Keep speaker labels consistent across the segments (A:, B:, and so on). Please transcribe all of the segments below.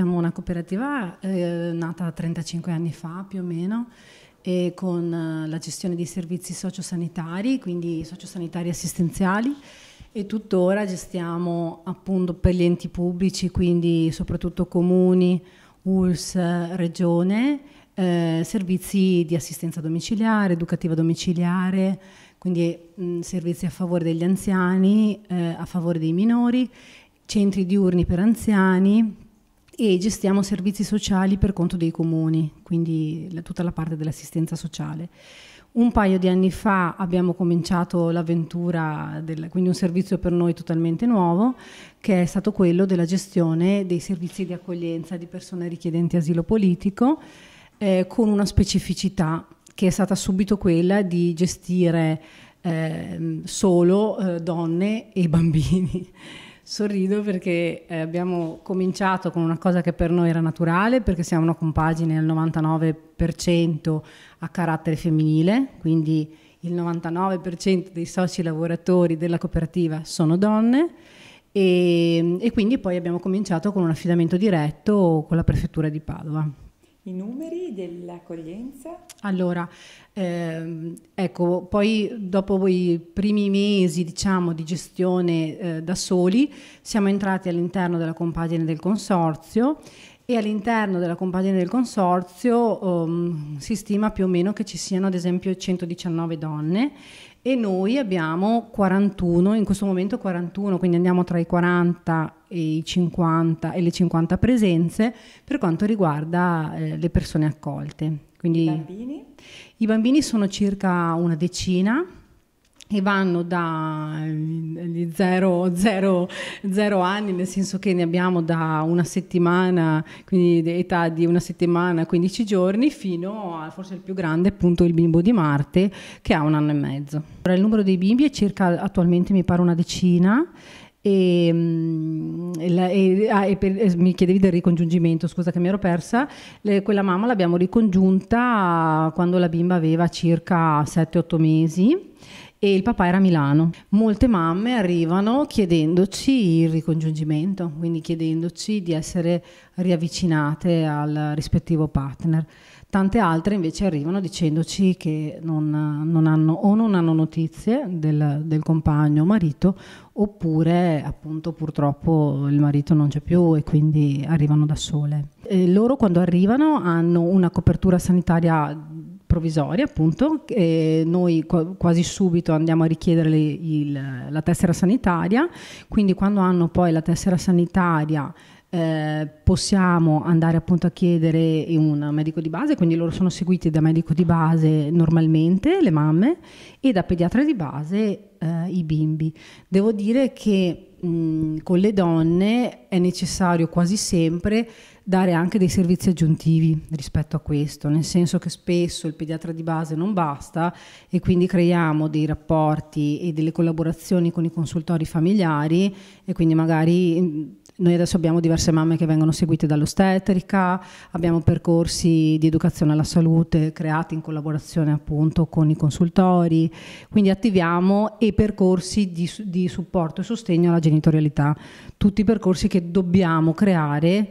A: Siamo una cooperativa eh, nata 35 anni fa più o meno e con eh, la gestione di servizi sociosanitari, quindi sociosanitari assistenziali e tuttora gestiamo appunto per gli enti pubblici, quindi soprattutto comuni, ULS, regione, eh, servizi di assistenza domiciliare, educativa domiciliare, quindi mh, mm, servizi a favore degli anziani, eh, a favore dei minori, centri diurni per anziani e gestiamo servizi sociali per conto dei comuni, quindi la, tutta la parte dell'assistenza sociale. Un paio di anni fa abbiamo cominciato l'avventura, quindi un servizio per noi totalmente nuovo, che è stato quello della gestione dei servizi di accoglienza di persone richiedenti asilo politico, eh, con una specificità che è stata subito quella di gestire eh, solo eh, donne e bambini. Sorrido perché eh, abbiamo cominciato con una cosa che per noi era naturale, perché siamo una compagine al 99% a carattere femminile, quindi il 99% dei soci lavoratori della cooperativa sono donne e, e quindi poi abbiamo cominciato con un affidamento diretto con la prefettura di Padova
B: i numeri dell'accoglienza?
A: Allora, ehm, ecco, poi dopo i primi mesi diciamo, di gestione eh, da soli siamo entrati all'interno della compagine del consorzio e all'interno della compagine del consorzio um, si stima più o meno che ci siano ad esempio 119 donne e noi abbiamo 41, in questo momento 41, quindi andiamo tra i 40 e, 50, e le 50 presenze per quanto riguarda eh, le persone accolte. Quindi, I bambini? I bambini sono circa una decina e vanno da 0 eh, anni, nel senso che ne abbiamo da una settimana, quindi età di una settimana, 15 giorni, fino a forse il più grande, appunto il bimbo di Marte, che ha un anno e mezzo. il numero dei bimbi è circa attualmente mi pare una decina e mm, la, e, ah, e per, eh, mi chiedevi del ricongiungimento, scusa che mi ero persa, Le, quella mamma l'abbiamo ricongiunta quando la bimba aveva circa 7-8 mesi e il papà era a Milano. Molte mamme arrivano chiedendoci il ricongiungimento, quindi chiedendoci di essere riavvicinate al rispettivo partner. Tante altre invece arrivano dicendoci che non, non hanno o non hanno notizie del, del compagno o marito oppure appunto purtroppo il marito non c'è più e quindi arrivano da sole. E loro quando arrivano hanno una copertura sanitaria provvisoria appunto e noi quasi subito andiamo a richiedere il, la tessera sanitaria quindi quando hanno poi la tessera sanitaria eh, possiamo andare appunto a chiedere un medico di base, quindi loro sono seguiti da medico di base normalmente, le mamme, e da pediatra di base eh, i bimbi. Devo dire che mh, mm, con le donne è necessario quasi sempre dare anche dei servizi aggiuntivi rispetto a questo, nel senso che spesso il pediatra di base non basta e quindi creiamo dei rapporti e delle collaborazioni con i consultori familiari e quindi magari mm, noi adesso abbiamo diverse mamme che vengono seguite dall'ostetrica, abbiamo percorsi di educazione alla salute creati in collaborazione appunto con i consultori, quindi attiviamo e percorsi di, di supporto e sostegno alla genitorialità, tutti i percorsi che dobbiamo creare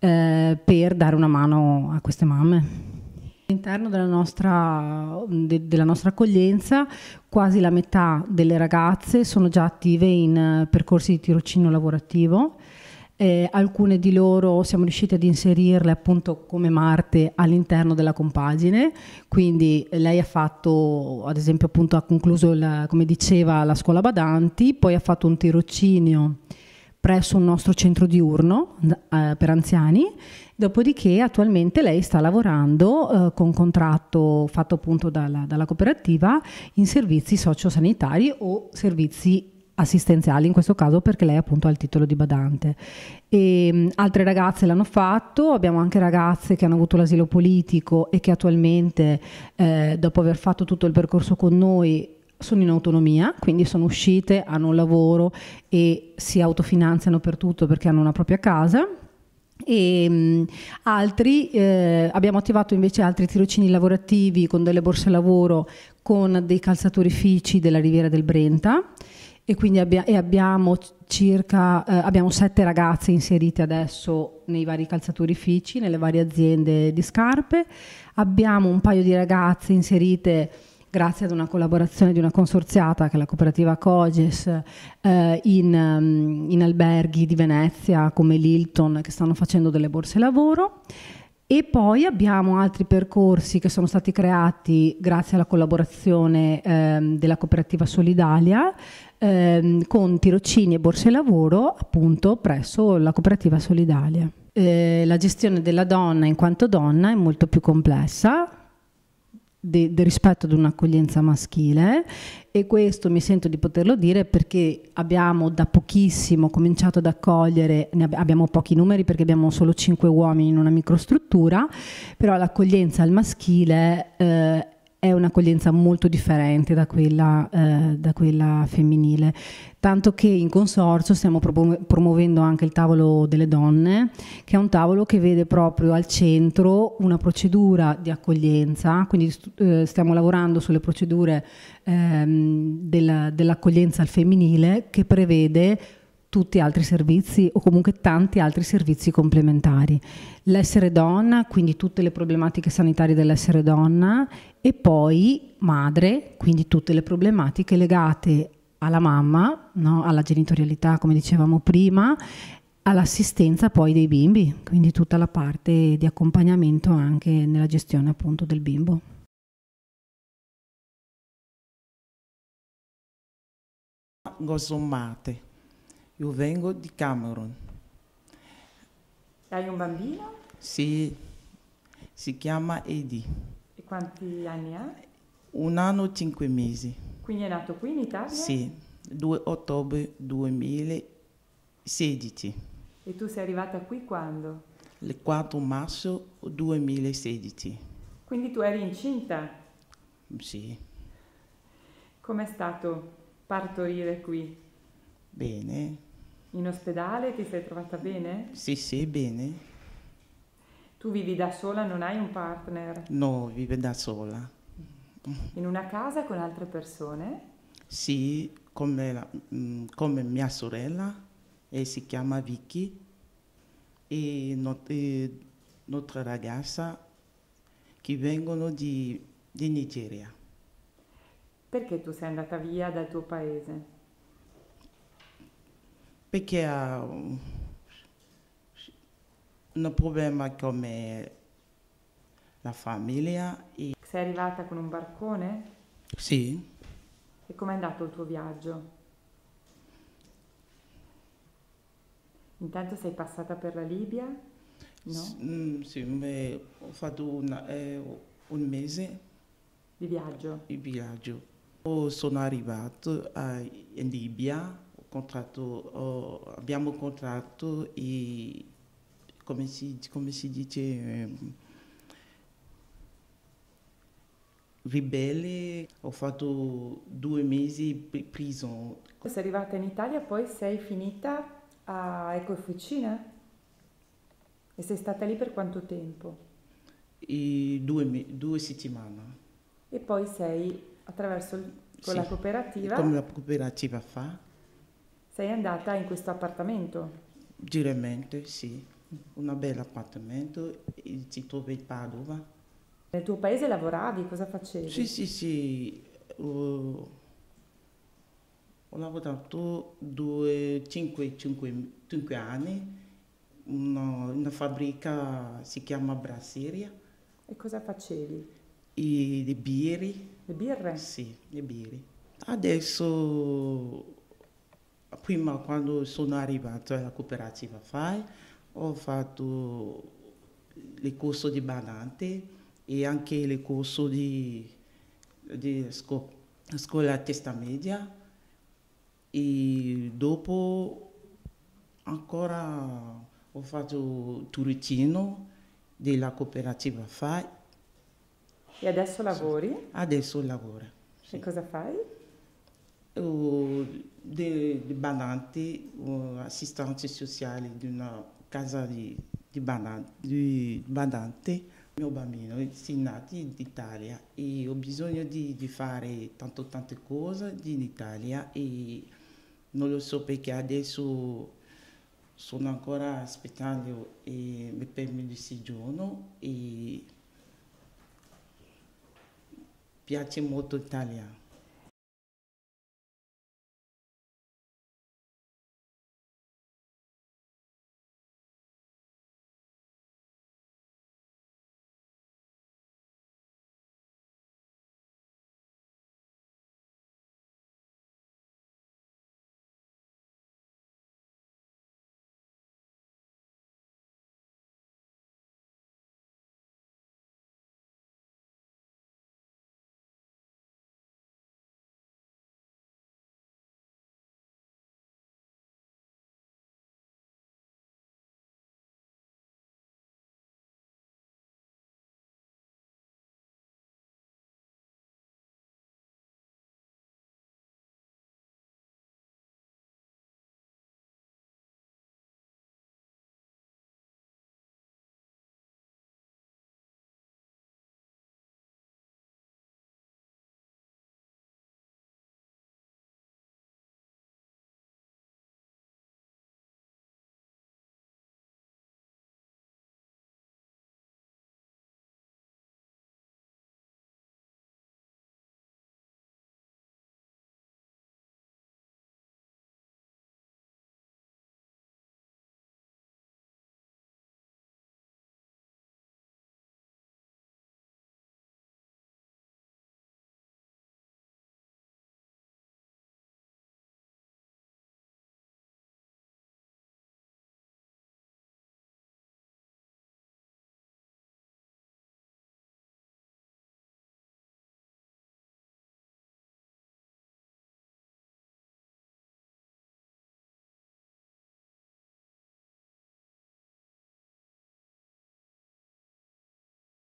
A: eh, per dare una mano a queste mamme. All'interno della, de, della nostra, accoglienza quasi la metà delle ragazze sono già attive in eh, percorsi di tirocino lavorativo eh, alcune di loro siamo riusciti ad inserirle appunto come Marte all'interno della compagine, quindi lei ha fatto, ad esempio appunto ha concluso, il, come diceva, la scuola Badanti, poi ha fatto un tirocinio presso un nostro centro diurno eh, per anziani, dopodiché attualmente lei sta lavorando eh, con contratto fatto appunto dalla, dalla cooperativa in servizi sociosanitari o servizi assistenziali in questo caso perché lei appunto ha il titolo di badante e ehm, altre ragazze l'hanno fatto abbiamo anche ragazze che hanno avuto l'asilo politico e che attualmente eh, dopo aver fatto tutto il percorso con noi sono in autonomia, quindi sono uscite, hanno un lavoro e si autofinanziano per tutto perché hanno una propria casa e ehm, altri eh, abbiamo attivato invece altri tirocini lavorativi con delle borse lavoro con dei calzatorifici della Riviera del Brenta e quindi abbia, e abbiamo circa eh, abbiamo sette ragazze inserite adesso nei vari calzaturifici, nelle varie aziende di scarpe. Abbiamo un paio di ragazze inserite grazie ad una collaborazione di una consorziata che è la cooperativa Coges eh, in, mm, in, alberghi di Venezia come l'Hilton che stanno facendo delle borse lavoro e poi abbiamo altri percorsi che sono stati creati grazie alla collaborazione eh, della cooperativa Solidalia ehm, con tirocini e borse lavoro appunto presso la cooperativa Solidalia. Eh, la gestione della donna in quanto donna è molto più complessa de, de rispetto ad un'accoglienza maschile e questo mi sento di poterlo dire perché abbiamo da pochissimo cominciato ad accogliere, ab abbiamo pochi numeri perché abbiamo solo 5 uomini in una microstruttura, però l'accoglienza al maschile eh, è un'accoglienza molto differente da quella, eh, da quella, femminile, tanto che in consorzio stiamo promuovendo anche il tavolo delle donne, che è un tavolo che vede proprio al centro una procedura di accoglienza, quindi eh, stiamo lavorando sulle procedure ehm, dell'accoglienza al femminile che prevede tutti altri servizi o comunque tanti altri servizi complementari. L'essere donna, quindi tutte le problematiche sanitarie dell'essere donna e poi madre, quindi tutte le problematiche legate alla mamma, no? alla genitorialità come dicevamo prima, all'assistenza poi dei bimbi, quindi tutta la parte di accompagnamento anche nella gestione appunto del bimbo.
C: gozommate io vengo di Camerun.
B: Hai un bambino?
C: Sì, si chiama Edi.
B: E quanti anni ha?
C: Un anno e cinque mesi.
B: Quindi è nato qui in Italia? Sì,
C: 2 ottobre 2016.
B: E tu sei arrivata qui quando?
C: Il 4 marzo 2016.
B: Quindi tu eri incinta? Sì. Com'è stato partorire qui?
C: Bene,
B: in ospedale ti sei trovata bene?
C: Sì, sì, bene.
B: Tu vivi da sola, non hai un partner?
C: No, vivo da sola.
B: In una casa con altre persone?
C: Sì, come, la, mm, come mia sorella, e si chiama Vicky, e, not, e nostra ragazza che vengono di, di Nigeria.
B: Perché tu sei andata via dal tuo paese?
C: perché ha eh, un, problema come la famiglia. E...
B: Sei arrivata con un barcone? Sì. E com'è andato il tuo viaggio? Intanto sei passata per la Libia? No?
C: S mm, sì, ho fatto una, eh, un mese. Di viaggio? Di viaggio. sono arrivato eh, in Libia contratto, oh, abbiamo contratto e come si, come si dice, eh, ribelle, ho fatto due mesi di prigione.
B: Sei arrivata in Italia, poi sei finita a Ecofficina? E sei stata lì per quanto tempo?
C: E due, due settimane.
B: E poi sei attraverso con sì, la cooperativa? Come
C: la cooperativa fa?
B: Sei andata in questo appartamento?
C: Direttamente, sì. Un bel appartamento, il sito di Padova.
B: Nel tuo paese lavoravi? Cosa facevi? Sì, sì,
C: sì. Uh, ho lavorato cinque anni in una, una, fabbrica, si chiama Brasseria.
B: E cosa facevi?
C: I, le birre.
B: Le birre? Sì, le birre.
C: Adesso prima quando sono arrivato alla cooperativa FAI ho fatto il corso di badante e anche il corso di, di scuola, scuola testa media e dopo ancora ho fatto turitino della cooperativa FAI.
B: E adesso lavori?
C: Adesso lavoro.
B: Sì. E cosa fai?
C: Uh, di, di badanti o assistenti sociali di una casa di, di, badanti, di badanti. Mio bambino è nato in Italia e ho bisogno di, di fare tante tante cose in Italia e non lo so perché adesso sono ancora aspettando e mi permette di soggiorno e piace molto l'italiano.